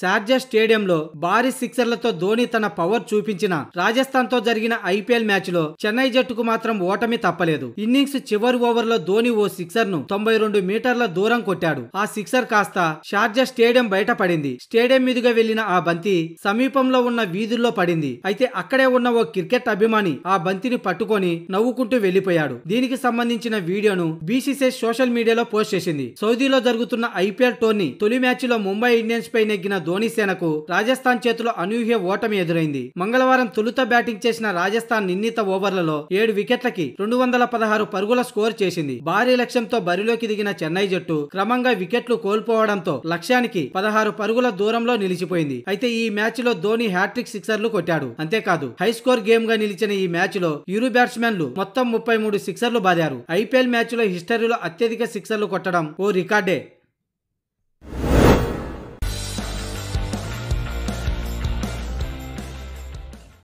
శార్జా స్టేడియంలో భారీ సిక్సర్లతో ధోని తన పవర్ చూపించిన రాజస్థాన్తో జరిగిన ఐపీఎల్ మ్యాచ్లో చెన్నై జట్టుకు మాత్రం ఓటమి తప్పలేదు ఇన్నింగ్స్ చివరి ఓవర్లో ధోని ఓ సిక్సర్ను తొంభై రెండు మీటర్ల దూరం కొట్టాడు ఆ సిక్సర్ కాస్త షార్జా స్టేడియం బయట పడింది స్టేడియం మీదుగా వెళ్లిన ఆ బంతి సమీపంలో ఉన్న వీధుల్లో పడింది అయితే అక్కడే ఉన్న ఓ క్రికెట్ అభిమాని ఆ బంతిని పట్టుకొని నవ్వుకుంటూ వెళ్లిపోయాడు దీనికి సంబంధించిన వీడియోను బీసీసీ సోషల్ మీడియాలో పోస్ట్ చేసింది సౌదీలో జరుగుతున్న ఐపీఎల్ టోర్నీ తొలి మ్యాచ్లో ముంబై ఇండియన్స్ పై నెగ్గిన ధోని సేనకు రాజస్థాన్ చేతిలో అనూహ్య ఓటమి ఎదురైంది మంగళవారం తొలుత బ్యాటింగ్ చేసిన రాజస్థాన్ నిర్ణీత ఓవర్లలో ఏడు వికెట్లకి రెండు వందల పదహారు పరుగుల స్కోర్ చేసింది భారీ లక్ష్యంతో బరిలోకి దిగిన చెన్నై జట్టు క్రమంగా వికెట్లు కోల్పోవడంతో లక్ష్యానికి పదహారు పరుగుల దూరంలో నిలిచిపోయింది అయితే ఈ మ్యాచ్ లో ధోని హ్యాట్రిక్ సిక్సర్లు కొట్టాడు అంతేకాదు హై స్కోర్ గేమ్ గా నిలిచిన ఈ మ్యాచ్ లో ఇరు బ్యాట్స్మెన్లు మొత్తం ముప్పై మూడు సిక్సర్లు బాదారు ఐపీఎల్ మ్యాచ్ లో హిస్టరీలో అత్యధిక సిక్సర్లు కొట్టడం ఓ రికార్డే